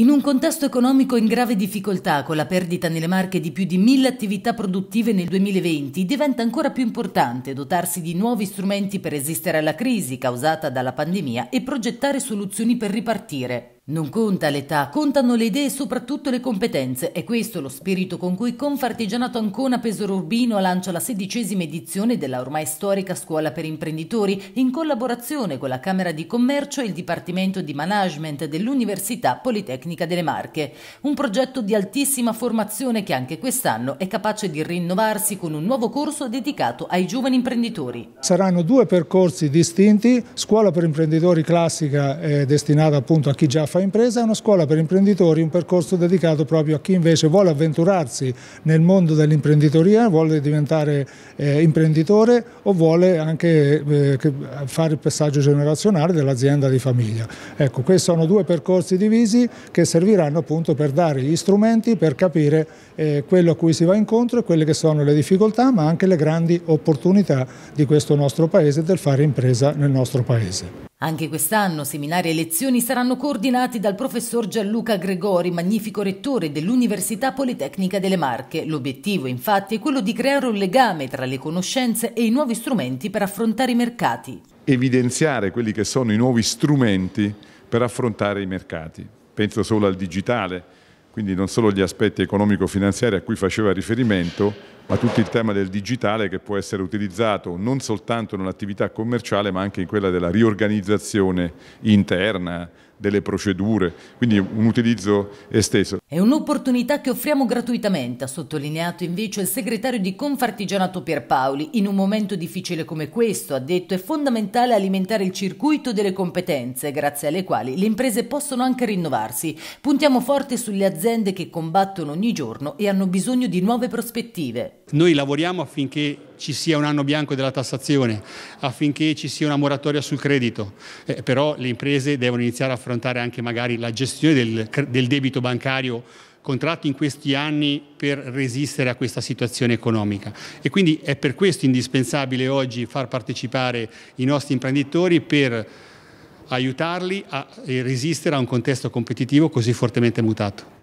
In un contesto economico in grave difficoltà, con la perdita nelle marche di più di mille attività produttive nel 2020, diventa ancora più importante dotarsi di nuovi strumenti per resistere alla crisi causata dalla pandemia e progettare soluzioni per ripartire. Non conta l'età, contano le idee e soprattutto le competenze. È questo lo spirito con cui Confartigianato Ancona Pesaro Urbino lancia la sedicesima edizione della ormai storica scuola per imprenditori in collaborazione con la Camera di Commercio e il Dipartimento di Management dell'Università Politecnica delle Marche. Un progetto di altissima formazione che anche quest'anno è capace di rinnovarsi con un nuovo corso dedicato ai giovani imprenditori. Saranno due percorsi distinti, scuola per imprenditori classica destinata appunto a chi già fa fa impresa è una scuola per imprenditori, un percorso dedicato proprio a chi invece vuole avventurarsi nel mondo dell'imprenditoria, vuole diventare eh, imprenditore o vuole anche eh, fare il passaggio generazionale dell'azienda di famiglia. Ecco, questi sono due percorsi divisi che serviranno appunto per dare gli strumenti per capire eh, quello a cui si va incontro e quelle che sono le difficoltà ma anche le grandi opportunità di questo nostro Paese del fare impresa nel nostro Paese. Anche quest'anno seminari e lezioni saranno coordinati dal professor Gianluca Gregori, magnifico rettore dell'Università Politecnica delle Marche. L'obiettivo infatti è quello di creare un legame tra le conoscenze e i nuovi strumenti per affrontare i mercati. Evidenziare quelli che sono i nuovi strumenti per affrontare i mercati. Penso solo al digitale, quindi non solo gli aspetti economico-finanziari a cui faceva riferimento, ma tutto il tema del digitale che può essere utilizzato non soltanto in un'attività commerciale ma anche in quella della riorganizzazione interna delle procedure, quindi un utilizzo esteso. È un'opportunità che offriamo gratuitamente, ha sottolineato invece il segretario di Confartigianato Pierpaoli. In un momento difficile come questo, ha detto, è fondamentale alimentare il circuito delle competenze, grazie alle quali le imprese possono anche rinnovarsi. Puntiamo forte sulle aziende che combattono ogni giorno e hanno bisogno di nuove prospettive. Noi lavoriamo affinché ci sia un anno bianco della tassazione, affinché ci sia una moratoria sul credito, eh, però le imprese devono iniziare a affrontare anche magari la gestione del, del debito bancario contratto in questi anni per resistere a questa situazione economica e quindi è per questo indispensabile oggi far partecipare i nostri imprenditori per aiutarli a eh, resistere a un contesto competitivo così fortemente mutato.